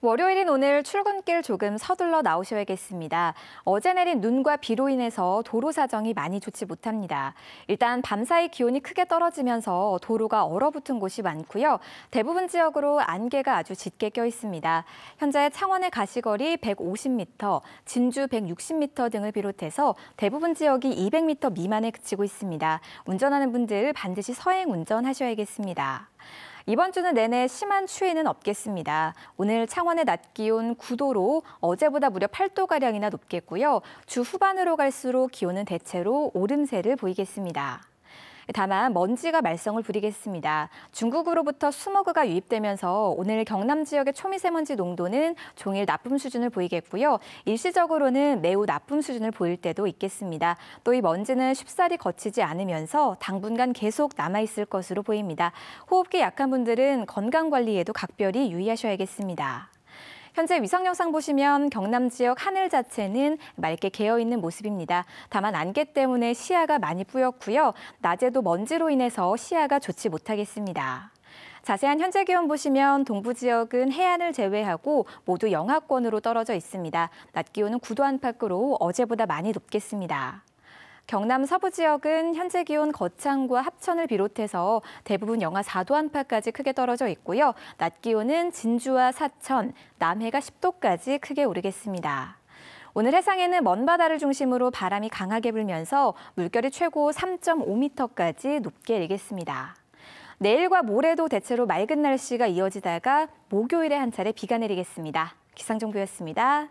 월요일인 오늘 출근길 조금 서둘러 나오셔야겠습니다. 어제 내린 눈과 비로 인해서 도로 사정이 많이 좋지 못합니다. 일단 밤사이 기온이 크게 떨어지면서 도로가 얼어붙은 곳이 많고요. 대부분 지역으로 안개가 아주 짙게 껴 있습니다. 현재 창원의 가시거리 150m, 진주 160m 등을 비롯해서 대부분 지역이 200m 미만에 그치고 있습니다. 운전하는 분들 반드시 서행 운전하셔야겠습니다. 이번 주는 내내 심한 추위는 없겠습니다. 오늘 창원의 낮 기온 9도로 어제보다 무려 8도가량이나 높겠고요. 주 후반으로 갈수록 기온은 대체로 오름세를 보이겠습니다. 다만 먼지가 말썽을 부리겠습니다. 중국으로부터 수머그가 유입되면서 오늘 경남 지역의 초미세먼지 농도는 종일 나쁨 수준을 보이겠고요. 일시적으로는 매우 나쁨 수준을 보일 때도 있겠습니다. 또 이 먼지는 쉽사리 거치지 않으면서 당분간 계속 남아 있을 것으로 보입니다. 호흡기 약한 분들은 건강 관리에도 각별히 유의하셔야겠습니다. 현재 위성 영상 보시면 경남 지역 하늘 자체는 맑게 개어 있는 모습입니다. 다만 안개 때문에 시야가 많이 뿌옇고요. 낮에도 먼지로 인해서 시야가 좋지 못하겠습니다. 자세한 현재 기온 보시면 동부 지역은 해안을 제외하고 모두 영하권으로 떨어져 있습니다. 낮 기온은 9도 안팎으로 어제보다 많이 높겠습니다. 경남 서부 지역은 현재 기온 거창과 합천을 비롯해서 대부분 영하 4도 안팎까지 크게 떨어져 있고요. 낮 기온은 진주와 사천, 남해가 10도까지 크게 오르겠습니다. 오늘 해상에는 먼 바다를 중심으로 바람이 강하게 불면서 물결이 최고 3.5m까지 높게 일겠습니다. 내일과 모레도 대체로 맑은 날씨가 이어지다가 목요일에 한 차례 비가 내리겠습니다. 기상정보였습니다.